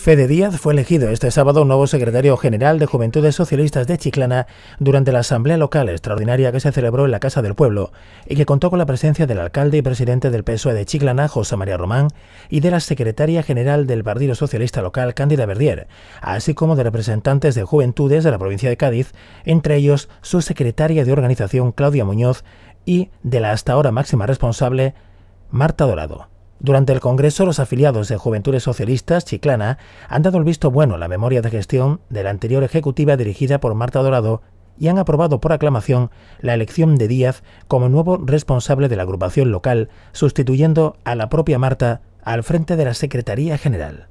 Fede Díaz fue elegido este sábado nuevo secretario general de Juventudes Socialistas de Chiclana durante la asamblea local extraordinaria que se celebró en la Casa del Pueblo y que contó con la presencia del alcalde y presidente del PSOE de Chiclana, José María Román, y de la secretaria general del Partido Socialista Local, Cándida Verdier, así como de representantes de Juventudes de la provincia de Cádiz, entre ellos su secretaria de organización, Claudia Muñoz, y de la hasta ahora máxima responsable, Marta Dorado. Durante el Congreso, los afiliados de Juventudes Socialistas Chiclana han dado el visto bueno a la memoria de gestión de la anterior ejecutiva dirigida por Marta Dorado y han aprobado por aclamación la elección de Díaz como nuevo responsable de la agrupación local, sustituyendo a la propia Marta al frente de la Secretaría General.